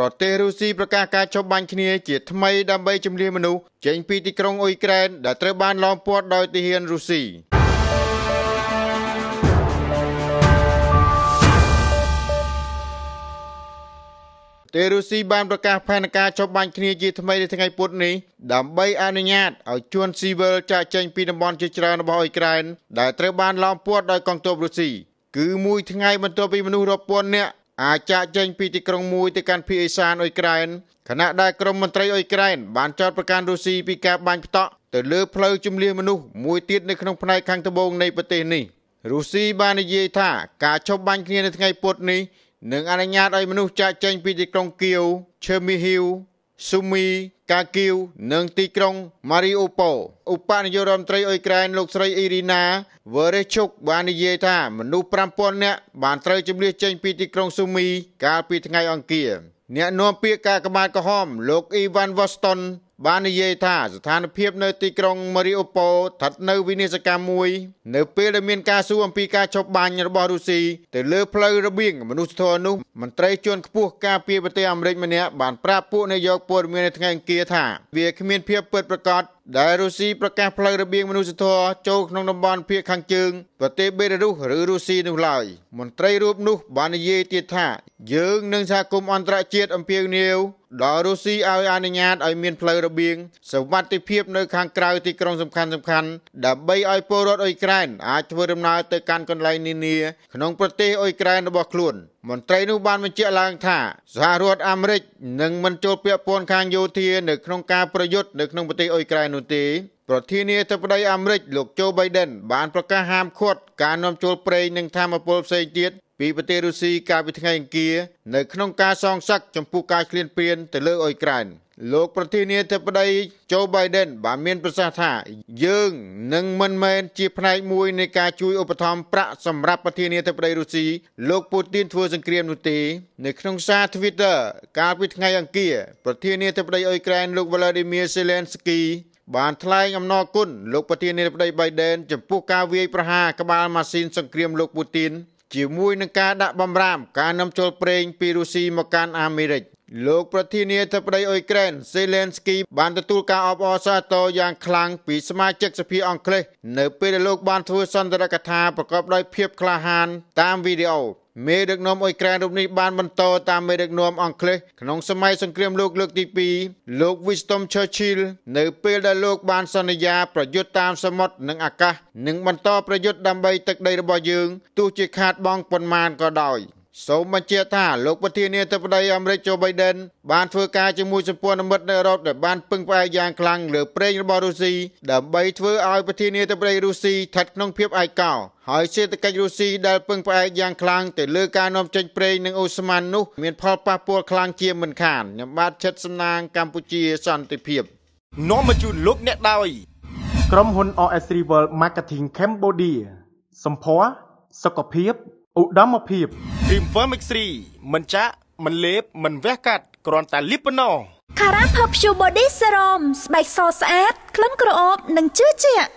ប្រទេសរុស្ស៊ីប្រកាសការចុះបាញ់គ្នាជាថ្មីដើម្បីជំនះមនុស្សចេញពីទីក្រុងអ៊ុយក្រែនដែលត្រូវបានឡោមព័ទ្ធដោយទាហានរុស្ស៊ីេរុស៊ីបានប្រកាសផែនការចុះបាញ់គ្នាជាថ្មីនៅថ្ងៃពុធនេះដើម្បីអនុញ្ញាតឲ្យជនស៊ីវិលចាកចេញពីតំបន់ជាច្រើនរបស់អ៊ុយក្រែនដែលត្រូវបានឡោមព័ទ្ធដោយកងទ័ពរុស្ស៊ីគឺមួយថ្ងៃបន្ទាប់ពីមនុស្សរាប់ពាន់នាក់អាចចាក់ចែងពីទីក្រុងមួយទៅកាន់ភាគឦសានអ៊ុយក្រែនខណៈដែលក្រមមន្ត្រីអ៊ុយក្រែនបានចោទប្រកាន់រុស្ស៊ីពីការបាញ់ផ្តក់ទៅលើផ្លូវជំនឿមនុស្សមួយទៀតនៅក្នុងផ្នែកខាងត្បូងនៃប្រទេសនេះរុស្ស៊ីបាននិយាយថាការឈប់បាញ់គ្នានៅថ្ងៃពុធនេះនឹងអនុញ្ញាតឲ្យមនុស្សចាក់ចែងពីទីក្រុងគៀវឈើមីហ៊ីវស៊ូមី កាគីវនិងទីក្រុងម៉ារីអ៊ូប៉ូឧបនាយករដ្ឋមន្ត្រីអ៊ុយក្រែនលោកស្រីអ៊ីរីណាវរេឈុកបាននិយាយថាមនុស្ស5000នាក់បានត្រូវជម្លៀសចេញពីទីក្រុងស៊ូមី កាលពីថ្ងៃអង្គារអ្នកនាំពាក្យការកម្ពុជាក្រហមលោកអ៊ីវ៉ាន់វ៉ាស្តុនបាននិយាយថាស្ថានភាពនៅទីក្រុងម៉ារីអូប៉ូស្ថិតនៅវិនាសកម្មមួយនៅពេលដែលមានការសួរអំពីការចុបបាញ់របស់រុស្ស៊ីទៅលើផ្លូវរបៀងមនុស្សធម៌នោះមន្ត្រីជាន់ខ្ពស់ការពារប្រទេសអាមេរិកម្នាក់បានប្រាប់ពួកនាយកព័ត៌មាននៅថ្ងៃអង្គារថាវាគ្មានភាពពិតប្រាកដដែលរុស្ស៊ីប្រកាសផ្លូវរបៀងមនុស្សធម៌ចូលក្នុងតំបន់ភាគខាងជើងប្រទេសបេឡារុសឬរុស្ស៊ីនោះឡើយមន្ត្រីរូបនោះបាននិយាយទៀតថាយើងនឹងសហគមន៍អន្តរជាតិអំពាវនាវដល់រុស្ស៊ីឲ្យអនុញ្ញាតឲ្យមានផ្លូវរបៀងសុវត្ថិភាព នៅ ខាងក្រៅទីក្រុងសំខាន់សំខាន់ដើម្បីឲ្យពលរដ្ឋអ៊ុយក្រែនអាចធ្វើដំណើរទៅកាន់កន្លែងនានា ក្នុងប្រទេសអ៊ុយក្រែនរបស់ខ្លួនមន្ត្រីនោះបានបញ្ជាក់ឡើងថាសហរដ្ឋអាមេរិកនឹងមិនចូលពាក់ព័ន្ធខាងយោធានៅក្នុងការប្រយុទ្ធនៅក្នុងប្រទេសអ៊ុយក្រែននោះទេប្រធានាធិបតីអាមេរិកលោកโจ Biden បានប្រកាសហាមឃាត់ការនាំចូលប្រេងនិងធម្មពលផ្សេងទៀតពីប្រទេសរុស្ស៊ីកាលពីថ្ងៃអង្គារនៅក្នុងការសងសឹកចំពោះការឃ្លានពានទៅលើអ៊ុយក្រែនលោកប្រធានាធិបតីโจ Biden បានមាន ប្រសាសន៍ថា យើងនឹងមិនមែនជាផ្នែកមួយនៃការជួយឧបត្ថម្ភប្រាក់សម្រាប់ប្រធានាធិបតីរុស្ស៊ីលោកពូទីនធ្វើសង្គ្រាមនោះទេនៅក្នុងសារ Twitter កាលពីថ្ងៃអង្គារប្រធានាធិបតីអ៊ុយក្រែនលោក Volodymyr Zelensky បានថ្លែងអំណរគុណលោកប្រធានាធិបតី Biden ចំពោះការវាយប្រហារក្បាលម៉ាស៊ីនសង្គ្រាមលោកពូទីនជាមួយនឹងការដាក់បំរាម ការនាំចូលប្រេងពីរុស្ស៊ីមកកាន់អាមេរិកលោកប្រធានាធិបតីអ៊ុយក្រែនសេលេនស្គីបានទទួលការអបអរសាទរយ៉ាងខ្លាំងពីសមាជិកសភាអង់គ្លេសនៅពេលដែលលោកបានធ្វើសន្ទរកថាប្រកបដោយភាពក្លាហានតាមវីដេអូមេដឹកនាំអ៊ុយក្រែនរូបនេះបានបន្តតាមមេដឹកនាំអង់គ្លេសក្នុងសម័យសង្គ្រាមលោកលើកទី2លោក Winston Churchill នៅពេលដែលលោកបានសន្យាប្រយុទ្ធតាមសមុទ្រនិងអាកាស និងបន្តប្រយុទ្ធដើម្បីទឹកដីរបស់យើងទោះជាខាតបង់ប៉ុន្មានក៏ដោយ។សូមបញ្ជាក់ថាលោកប្រធានាធិបតីអាមេរិកโจ Biden បានធ្វើការជាមួយសម្ព័ន្ធមិត្តនៅអឺរ៉ុបដែលបានពឹងផ្អែកយ៉ាងខ្លាំងលើប្រេងរបស់រុស្ស៊ីដើម្បីធ្វើឲ្យប្រធានាធិបតីរុស្ស៊ីស្ថិតក្នុងភាពឯកោហើយសេដ្ឋកិច្ចរុស្ស៊ីដែលពឹងផ្អែកយ៉ាងខ្លាំងទៅលើការនាំចេញប្រេងនិងអូស្មန်នោះ មានផលប៉ះពាល់ខ្លាំងជាមិនខានខ្ញុំបាទឈិតសំណាងកម្ពុជាសន្តិភាពនាំមកជូនលោកអ្នកដោយក្រុមហ៊ុន OS Rival Marketing Cambodia សម្ភារសុខភាពឧត្តមភាព Dreamweaver Mix 3មិនចាក់មិនលេបមិនវះកាត់គ្រាន់តែលីបប៉ុណ្ណោះ Cara Perfume Body Serum ស្បែកសស្អាតក្លិនក្រអូបនិងជឿជាក់